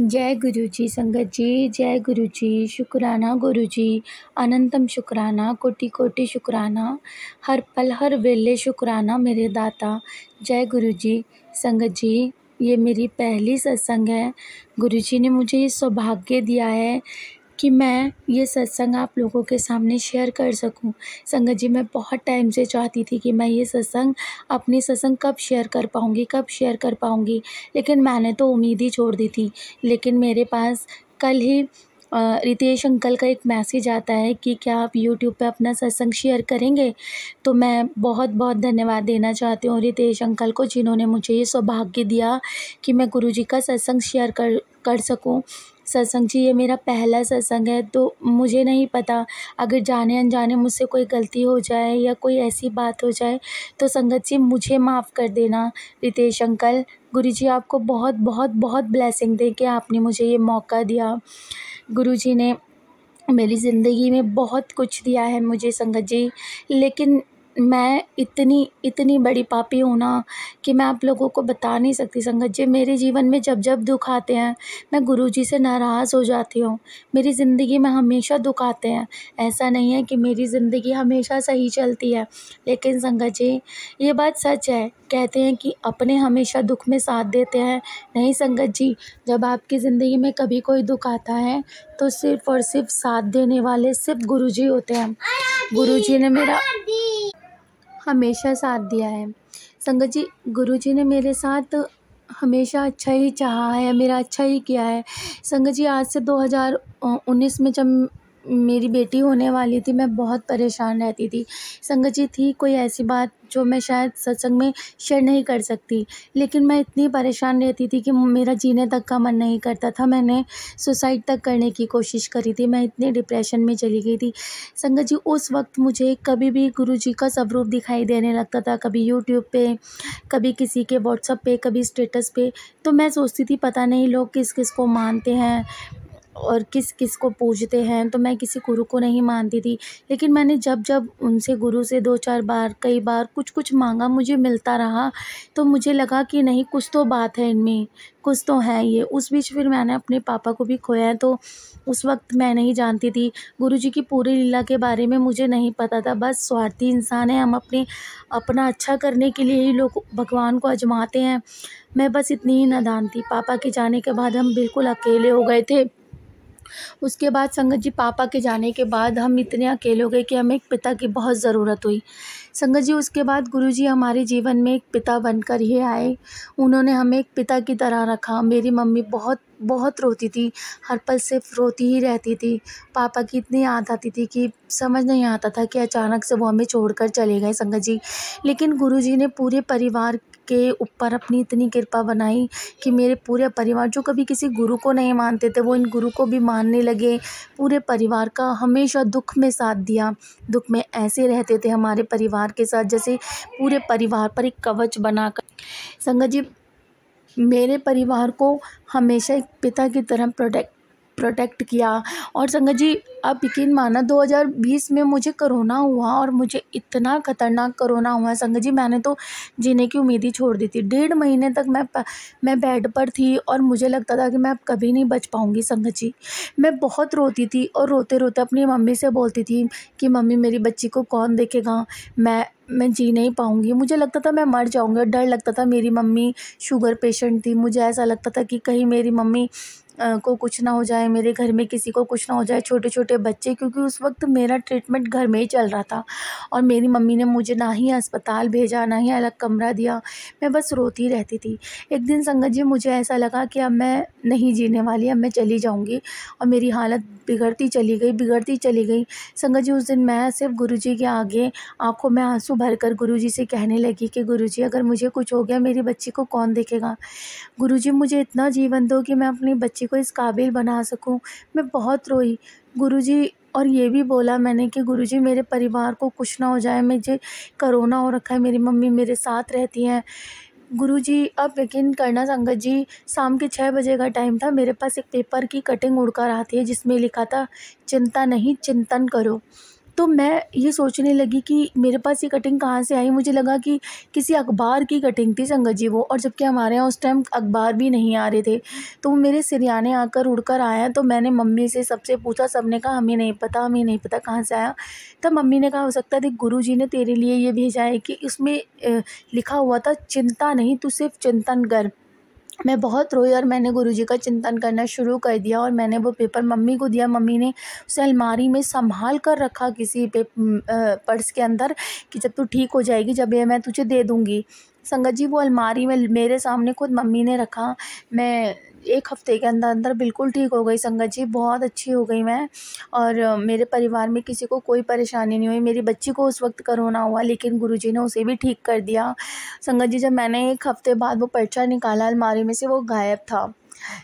जय गुरु जी संगत जी जय गुरु जी शुकराना गुरु जी अनंतम शुकराना कोटि कोटि शुकराना हर पल हर वेले शुकराना मेरे दाता जय गुरु जी संगत जी ये मेरी पहली सत्संग है गुरु जी ने मुझे ये सौभाग्य दिया है कि मैं ये सत्संग आप लोगों के सामने शेयर कर सकूं संगत जी मैं बहुत टाइम से चाहती थी कि मैं ये सत्संग अपनी सत्संग कब शेयर कर पाऊँगी कब शेयर कर पाऊँगी लेकिन मैंने तो उम्मीद ही छोड़ दी थी लेकिन मेरे पास कल ही रितेश अंकल का एक मैसेज आता है कि क्या आप यूट्यूब पे अपना सत्संग शेयर करेंगे तो मैं बहुत बहुत धन्यवाद देना चाहती हूँ रितेश अंकल को जिन्होंने मुझे ये सौभाग्य दिया कि मैं गुरुजी का सत्संग शेयर कर कर सकूँ सत्संग जी ये मेरा पहला सत्संग है तो मुझे नहीं पता अगर जाने अनजाने मुझसे कोई गलती हो जाए या कोई ऐसी बात हो जाए तो संगत जी मुझे माफ़ कर देना रितेश अंकल गुरु जी आपको बहुत बहुत बहुत ब्लेसिंग दें कि आपने मुझे ये मौका दिया गुरु जी ने मेरी ज़िंदगी में बहुत कुछ दिया है मुझे संगत जी लेकिन मैं इतनी इतनी बड़ी पापी हूँ ना कि मैं आप लोगों को बता नहीं सकती संगत जी मेरे जीवन में जब जब दुख आते हैं मैं गुरु जी से नाराज़ हो जाती हूँ मेरी ज़िंदगी में हमेशा दुख आते हैं ऐसा नहीं है कि मेरी ज़िंदगी हमेशा सही चलती है लेकिन संगत जी ये बात सच है कहते हैं कि अपने हमेशा दुख में साथ देते हैं नहीं संगत जी जब आपकी ज़िंदगी में कभी कोई दुख आता है तो सिर्फ़ और सिर्फ साथ देने वाले सिर्फ गुरु होते हैं गुरु ने मेरा हमेशा साथ दिया है संगत जी गुरु जी ने मेरे साथ हमेशा अच्छा ही चाहा है मेरा अच्छा ही किया है संगत जी आज से दो हज़ार उन्नीस में जब मेरी बेटी होने वाली थी मैं बहुत परेशान रहती थी संगत जी थी कोई ऐसी बात जो मैं शायद सत्संग में शेयर नहीं कर सकती लेकिन मैं इतनी परेशान रहती थी कि मेरा जीने तक का मन नहीं करता था मैंने सुसाइड तक करने की कोशिश करी थी मैं इतने डिप्रेशन में चली गई थी संगत जी उस वक्त मुझे कभी भी गुरु जी का स्वरूप दिखाई देने लगता था कभी यूट्यूब पे कभी किसी के व्हाट्सअप पे कभी स्टेटस पे तो मैं सोचती थी पता नहीं लोग किस किस को मानते हैं और किस किस को पूजते हैं तो मैं किसी गुरु को नहीं मानती थी लेकिन मैंने जब जब उनसे गुरु से दो चार बार कई बार कुछ कुछ मांगा मुझे मिलता रहा तो मुझे लगा कि नहीं कुछ तो बात है इनमें कुछ तो है ये उस बीच फिर मैंने अपने पापा को भी खोया तो उस वक्त मैं नहीं जानती थी गुरु जी की पूरी लीला के बारे में मुझे नहीं पता था बस स्वार्थी इंसान है हम अपने अपना अच्छा करने के लिए ही लोग भगवान को आजमाते हैं मैं बस इतनी ही नदान थी पापा के जाने के बाद हम बिल्कुल अकेले हो गए थे उसके बाद संगत जी पापा के जाने के बाद हम इतने अकेले हो गए कि हमें एक पिता की बहुत ज़रूरत हुई संगत जी उसके बाद गुरु जी हमारे जीवन में एक पिता बनकर ही आए उन्होंने हमें एक पिता की तरह रखा मेरी मम्मी बहुत बहुत रोती थी हर पल से रोती ही रहती थी पापा की इतनी याद आती थी कि समझ नहीं आता था कि अचानक से वो हमें छोड़कर चले गए संगत जी लेकिन गुरु जी ने पूरे परिवार के ऊपर अपनी इतनी कृपा बनाई कि मेरे पूरे परिवार जो कभी किसी गुरु को नहीं मानते थे वो इन गुरु को भी मानने लगे पूरे परिवार का हमेशा दुख में साथ दिया दुख में ऐसे रहते थे हमारे परिवार के साथ जैसे पूरे परिवार पर एक कवच बनाकर संगत जी मेरे परिवार को हमेशा एक पिता की तरह प्रोटेक्ट प्रोटेक्ट किया और संगत जी आप यकीन माना 2020 में मुझे करोना हुआ और मुझे इतना ख़तरनाक करोना हुआ संगत जी मैंने तो जीने की उम्मीद ही छोड़ दी थी डेढ़ महीने तक मैं मैं बेड पर थी और मुझे लगता था कि मैं अब कभी नहीं बच पाऊँगी संगत जी मैं बहुत रोती थी और रोते रोते अपनी मम्मी से बोलती थी कि मम्मी मेरी बच्ची को कौन देखेगा मैं मैं जी नहीं पाऊँगी मुझे लगता था मैं मर जाऊँगी डर लगता था मेरी मम्मी शुगर पेशेंट थी मुझे ऐसा लगता था कि कहीं मेरी मम्मी को कुछ ना हो जाए मेरे घर में किसी को कुछ ना हो जाए छोटे छोटे बच्चे क्योंकि उस वक्त मेरा ट्रीटमेंट घर में ही चल रहा था और मेरी मम्मी ने मुझे ना ही अस्पताल भेजा ना ही अलग कमरा दिया मैं बस रोती रहती थी एक दिन संगत जी मुझे ऐसा लगा कि अब मैं नहीं जीने वाली अब मैं चली जाऊँगी और मेरी हालत बिगड़ती चली गई बिगड़ती चली गई संगत जी उस दिन मैं सिर्फ गुरु जी के आगे आँखों में आंसू भर कर गुरु जी से कहने लगी कि गुरु जी अगर मुझे कुछ हो गया मेरी बच्ची को कौन देखेगा गुरु जी मुझे इतना जीवन दो कि मैं अपनी बच्ची किसी को इस काबिल बना सकूँ मैं बहुत रोई गुरुजी और ये भी बोला मैंने कि गुरुजी मेरे परिवार को कुछ ना हो जाए मुझे करोना हो रखा है मेरी मम्मी मेरे साथ रहती हैं गुरुजी अब यकीन करना संगत जी शाम के छः बजे का टाइम था मेरे पास एक पेपर की कटिंग उड़कर आती है जिसमें लिखा था चिंता नहीं चिंतन करो तो मैं ये सोचने लगी कि मेरे पास ये कटिंग कहाँ से आई मुझे लगा कि किसी अखबार की कटिंग थी संगत जी वो और जबकि हमारे यहाँ उस टाइम अखबार भी नहीं आ रहे थे तो वो मेरे सिरियाने आकर उड़ कर आया तो मैंने मम्मी से सबसे पूछा सब ने कहा हमें नहीं पता हमें नहीं पता कहाँ से आया तब मम्मी ने कहा हो सकता था देख गुरु जी ने तेरे लिए ये भेजा है कि उसमें लिखा हुआ था चिंता नहीं तू सिर्फ चिंतन कर मैं बहुत रोई और मैंने गुरुजी का चिंतन करना शुरू कर दिया और मैंने वो पेपर मम्मी को दिया मम्मी ने उसे अलमारी में संभाल कर रखा किसी पे पर्स के अंदर कि जब तू ठीक हो जाएगी जब ये मैं तुझे दे दूँगी संगत जी वो अलमारी में मेरे सामने खुद मम्मी ने रखा मैं एक हफ़्ते के अंदर अंदर बिल्कुल ठीक हो गई संगत जी बहुत अच्छी हो गई मैं और मेरे परिवार में किसी को कोई परेशानी नहीं हुई मेरी बच्ची को उस वक्त करोना हुआ लेकिन गुरुजी ने उसे भी ठीक कर दिया संगत जी जब मैंने एक हफ़्ते बाद वो पर्चा निकाला अलमारी में से वो गायब था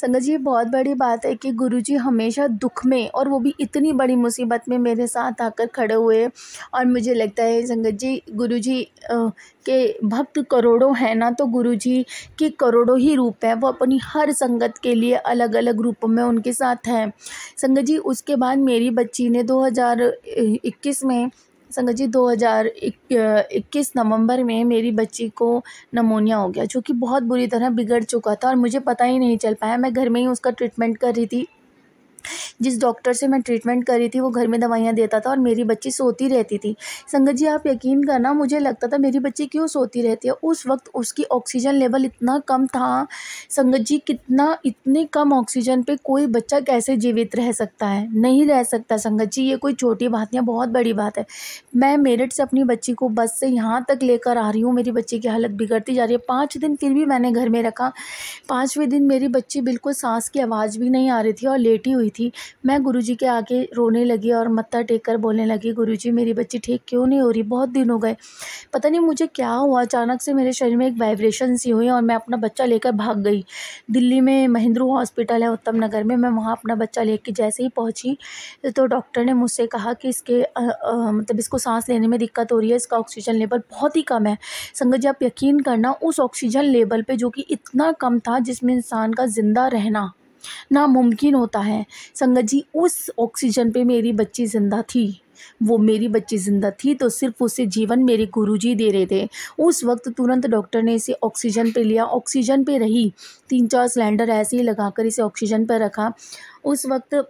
संगत जी ये बहुत बड़ी बात है कि गुरु जी हमेशा दुख में और वो भी इतनी बड़ी मुसीबत में मेरे साथ आकर खड़े हुए और मुझे लगता है संगत जी गुरु जी के भक्त करोड़ों हैं ना तो गुरु जी के करोड़ों ही रूप हैं वो अपनी हर संगत के लिए अलग अलग रूपों में उनके साथ हैं संगत जी उसके बाद मेरी बच्ची ने दो में संगत जी 2021 नवंबर में मेरी बच्ची को नमोनिया हो गया जो कि बहुत बुरी तरह बिगड़ चुका था और मुझे पता ही नहीं चल पाया मैं घर में ही उसका ट्रीटमेंट कर रही थी जिस डॉक्टर से मैं ट्रीटमेंट करी थी वो घर में दवाइयाँ देता था और मेरी बच्ची सोती रहती थी संगत जी आप यकीन करना मुझे लगता था मेरी बच्ची क्यों सोती रहती है उस वक्त उसकी ऑक्सीजन लेवल इतना कम था संगत जी कितना इतने कम ऑक्सीजन पर कोई बच्चा कैसे जीवित रह सकता है नहीं रह सकता संगत जी ये कोई छोटी बात नहीं बहुत बड़ी बात है मैं मेरठ से अपनी बच्ची को बस से यहाँ तक लेकर आ रही हूँ मेरी बच्ची की हालत बिगड़ती जा रही है पाँच दिन फिर भी मैंने घर में रखा पाँचवें दिन मेरी बच्ची बिल्कुल सांस की आवाज़ भी नहीं आ रही थी और लेटी हुई थी मैं गुरुजी के आगे रोने लगी और मत्था टेक कर बोलने लगी गुरुजी मेरी बच्ची ठीक क्यों नहीं हो रही बहुत दिन हो गए पता नहीं मुझे क्या हुआ अचानक से मेरे शरीर में एक वाइब्रेशन सी हुई और मैं अपना बच्चा लेकर भाग गई दिल्ली में महेंद्रू हॉस्पिटल है उत्तम नगर में मैं वहाँ अपना बच्चा लेकर जैसे ही पहुँची तो डॉक्टर ने मुझसे कहा कि इसके मतलब इसको सांस लेने में दिक्कत हो रही है इसका ऑक्सीजन लेवल बहुत ही कम है संगत जी आप यकीन करना उस ऑक्सीजन लेवल पर जो कि इतना कम था जिसमें इंसान का ज़िंदा रहना नामुमकिन होता है संगत जी उस ऑक्सीजन पे मेरी बच्ची ज़िंदा थी वो मेरी बच्ची ज़िंदा थी तो सिर्फ उसे जीवन मेरे गुरुजी दे रहे थे उस वक्त तुरंत डॉक्टर ने इसे ऑक्सीजन पे लिया ऑक्सीजन पे रही तीन चार सिलेंडर ऐसे ही लगाकर इसे ऑक्सीजन पर रखा उस वक्त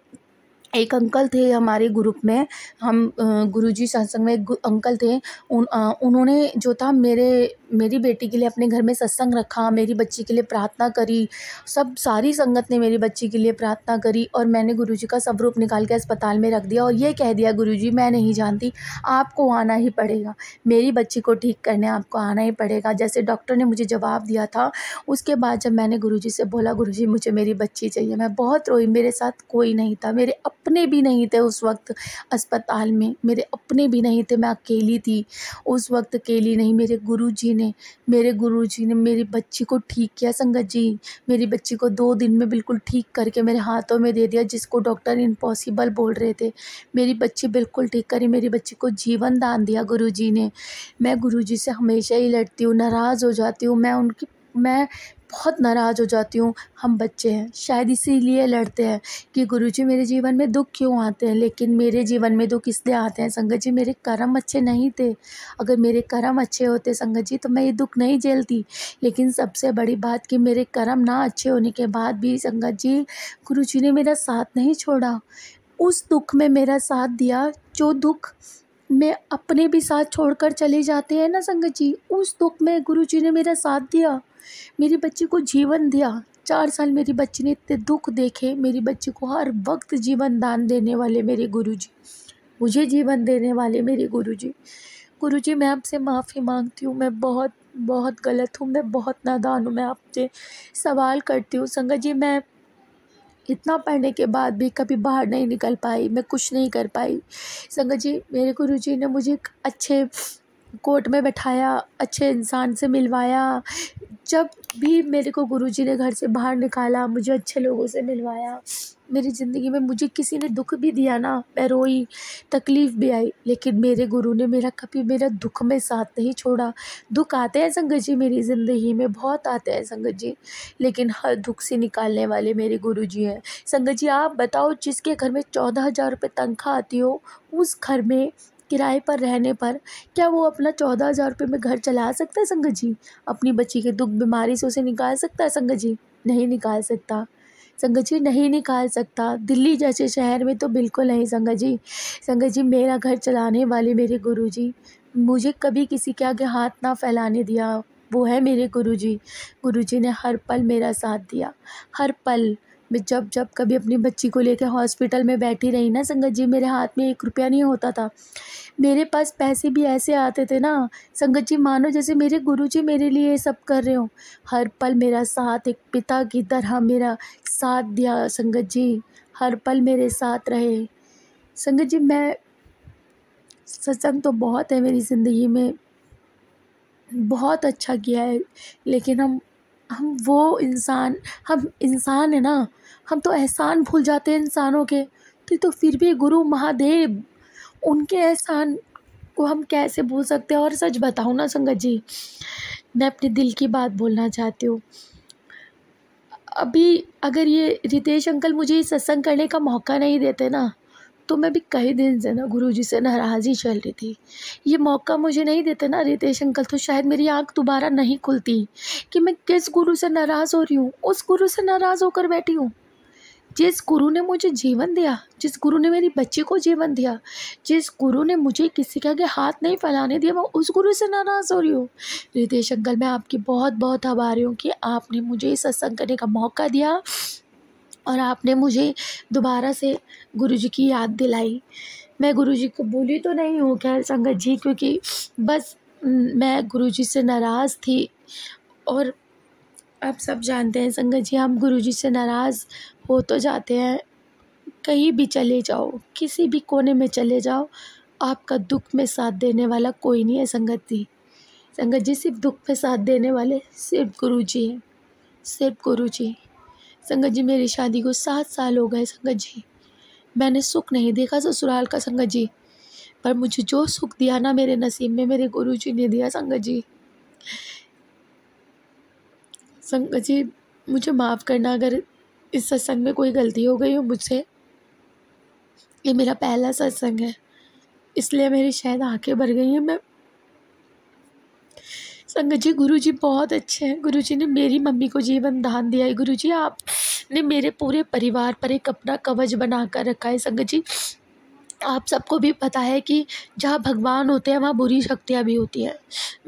एक अंकल थे हमारे ग्रुप में हम गुरुजी सत्संग में एक अंकल थे उन उन्होंने जो था मेरे मेरी बेटी के लिए अपने घर में सत्संग रखा मेरी बच्ची के लिए प्रार्थना करी सब सारी संगत ने मेरी बच्ची के लिए प्रार्थना करी और मैंने गुरु जी का स्वरूप निकाल के अस्पताल में रख दिया और ये कह दिया गुरु जी मैं नहीं जानती आपको आना ही पड़ेगा मेरी बच्ची को ठीक करने आपको आना ही पड़ेगा जैसे डॉक्टर ने मुझे जवाब दिया था उसके बाद जब मैंने गुरु जी से बोला गुरु जी मुझे मेरी बच्ची चाहिए मैं बहुत रोई मेरे साथ कोई नहीं था मेरे अपने भी नहीं थे उस वक्त अस्पताल में मेरे अपने भी नहीं थे मैं अकेली थी उस वक्त अकेली नहीं मेरे गुरु जी ने ने मेरे जी ने मेरी बच्ची को ठीक किया संगत जी मेरी बच्ची को दो दिन में बिल्कुल ठीक करके मेरे हाथों में दे दिया जिसको डॉक्टर इम्पॉसिबल बोल रहे थे मेरी बच्ची बिल्कुल ठीक करी मेरी बच्ची को जीवन दान दिया गुरु जी ने मैं गुरु जी से हमेशा ही लड़ती हूँ नाराज़ हो जाती हूँ मैं उनकी मैं बहुत नाराज़ हो जाती हूँ हम बच्चे हैं शायद इसीलिए लड़ते हैं कि गुरु जी मेरे जीवन में दुख क्यों आते हैं लेकिन मेरे जीवन में दुख इसलिए आते हैं संगत जी मेरे कर्म अच्छे नहीं थे अगर मेरे कर्म अच्छे होते संगत जी तो मैं ये दुख नहीं झेलती लेकिन सबसे बड़ी बात कि मेरे कर्म ना अच्छे होने के बाद भी संगत जी गुरु जी ने मेरा साथ नहीं छोड़ा उस दुख में मेरा साथ दिया जो दुख मैं अपने भी साथ छोड़कर चले जाते हैं ना संगत जी उस दुख में गुरु जी ने मेरा साथ दिया मेरी बच्ची को जीवन दिया चार साल मेरी बच्ची ने इतने दुख देखे मेरी बच्ची को हर वक्त जीवन दान देने वाले मेरे गुरुजी मुझे जीवन देने वाले मेरे गुरुजी गुरुजी मैं आपसे माफ़ी मांगती हूँ मैं बहुत बहुत गलत हूँ मैं बहुत नादान हूँ मैं आपसे सवाल करती हूँ संगत जी मैं इतना पढ़ने के बाद भी कभी बाहर नहीं निकल पाई मैं कुछ नहीं कर पाई संगत जी मेरे गुरु जी ने मुझे अच्छे कोर्ट में बैठाया अच्छे इंसान से मिलवाया जब भी मेरे को गुरुजी ने घर से बाहर निकाला मुझे अच्छे लोगों से मिलवाया मेरी ज़िंदगी में मुझे किसी ने दुख भी दिया ना मैं रोई तकलीफ़ भी आई लेकिन मेरे गुरु ने मेरा कभी मेरा दुख में साथ नहीं छोड़ा दुख आते हैं संगत जी मेरी ज़िंदगी में बहुत आते हैं संगत जी लेकिन हर दुख से निकालने वाले मेरे गुरु जी हैं संगत जी आप बताओ जिसके घर में चौदह हज़ार रुपये तनख्वाह आती हो उस घर में किराए पर रहने पर क्या वो अपना चौदह हज़ार रुपये में घर चला सकता है संगत जी अपनी बच्ची के दुख बीमारी से उसे निकाल सकता है संगत जी नहीं निकाल सकता संगत जी नहीं निकाल सकता दिल्ली जैसे शहर में तो बिल्कुल नहीं संगत जी संगत जी मेरा घर चलाने वाले मेरे गुरु जी मुझे कभी किसी के आगे हाथ ना फैलाने दिया वो है मेरे गुरु जी गुरु जी ने हर पल मेरा साथ दिया हर पल मैं जब जब कभी अपनी बच्ची को लेकर हॉस्पिटल में बैठी रही ना संगत जी मेरे हाथ में एक रुपया नहीं होता था मेरे पास पैसे भी ऐसे आते थे ना संगत जी मानो जैसे मेरे गुरु जी मेरे लिए ये सब कर रहे हो हर पल मेरा साथ एक पिता की तरह मेरा साथ दिया संगत जी हर पल मेरे साथ रहे संगत जी मैं सत्संग तो बहुत है मेरी ज़िंदगी में बहुत अच्छा किया है लेकिन हम हम वो इंसान हम इंसान है ना हम तो एहसान भूल जाते हैं इंसानों के तो, तो फिर भी गुरु महादेव उनके एहसान को हम कैसे भूल सकते हैं और सच बताओ ना संगत जी मैं अपने दिल की बात बोलना चाहती हूँ अभी अगर ये रितेश अंकल मुझे सत्संग करने का मौका नहीं देते ना तो मैं भी कई दिन से ना गुरु से नाराज़ी चल रही थी ये मौका मुझे नहीं देते ना रितेश अंकल तो शायद मेरी आँख दोबारा नहीं खुलती कि मैं किस गुरु से नाराज़ हो रही हूँ उस गुरु से नाराज़ होकर बैठी हूँ जिस गुरु ने मुझे जीवन दिया जिस गुरु ने मेरी बच्ची को जीवन दिया जिस गुरु ने मुझे किसी के आगे हाथ नहीं फैलाने दिया मैं उस गुरु से नाराज़ हो रही हूँ रितेश अंकल मैं आपकी बहुत बहुत आभारी हूँ कि आपने मुझे सत्संग करने का मौका दिया और आपने मुझे दोबारा से गुरु जी की याद दिलाई मैं गुरु जी को बोली तो नहीं हूँ खैर संगत जी क्योंकि बस मैं गुरु जी से नाराज़ थी और आप सब जानते हैं संगत जी हम गुरु जी से नाराज़ हो तो जाते हैं कहीं भी चले जाओ किसी भी कोने में चले जाओ आपका दुख में साथ देने वाला कोई नहीं है संगत जी संगत जी सिर्फ दुख में साथ देने वाले सिर्फ गुरु जी हैं सिर्फ गुरु जी संगत जी मेरी शादी को सात साल हो गए संगत जी मैंने सुख नहीं देखा ससुराल का संगत जी पर मुझे जो सुख दिया ना मेरे नसीब में मेरे गुरु जी ने दिया संगत जी संगत जी मुझे माफ़ करना अगर इस सत्संग में कोई गलती हो गई हो मुझसे ये मेरा पहला सत्संग है इसलिए मेरी शायद आंखें भर गई हैं मैं संगत जी गुरु जी बहुत अच्छे हैं गुरु जी ने मेरी मम्मी को जीवन दान दिया है गुरु जी आपने मेरे पूरे परिवार पर एक अपना कवच बना कर रखा है संगत जी आप सबको भी पता है कि जहाँ भगवान होते हैं वहाँ बुरी शक्तियाँ भी होती हैं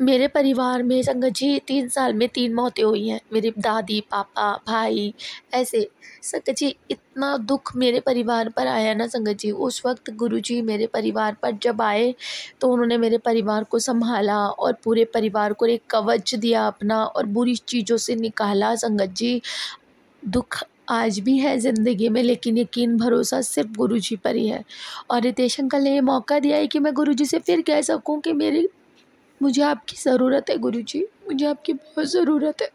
मेरे परिवार में संगत जी तीन साल में तीन मौतें हुई हैं मेरी दादी पापा भाई ऐसे संगत जी इतना दुख मेरे परिवार पर आया ना संगत जी उस वक्त गुरु जी मेरे परिवार पर जब आए तो उन्होंने मेरे परिवार को संभाला और पूरे परिवार को एक कवच दिया अपना और बुरी चीज़ों से निकाला संगत जी दुख आज भी है ज़िंदगी में लेकिन यकीन भरोसा सिर्फ गुरुजी पर ही है और रितेश अंकल ने यह मौका दिया है कि मैं गुरुजी से फिर कह सकूँ कि मेरी मुझे आपकी ज़रूरत है गुरुजी मुझे आपकी बहुत ज़रूरत है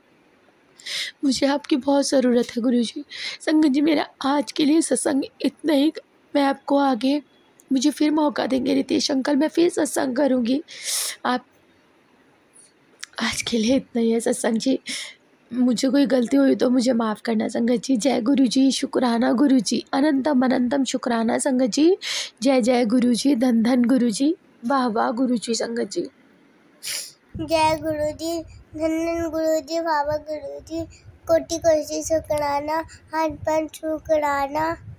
मुझे आपकी बहुत ज़रूरत है गुरु जी संगत जी मेरा आज के लिए सत्संग इतना ही मैं आपको आगे मुझे फिर मौका देंगे रितेश अंकल मैं फिर सत्संग करूँगी आप आज के लिए इतना ही है सत्संग जी मुझे कोई गलती हुई तो मुझे माफ़ करना संगत जी जय गुरु जी शुक्राना गुरु जी अनंतम अनंतम शुक्राना संगत जी जय जय गुरु जी धन धन गुरु जी वाह वाह गुरु जी संगत जी जय गुरु जी धन धन गुरु जी वाह वाह गुरु जी कोटि कोटि शुक्राना हाथ पंच शुक्राना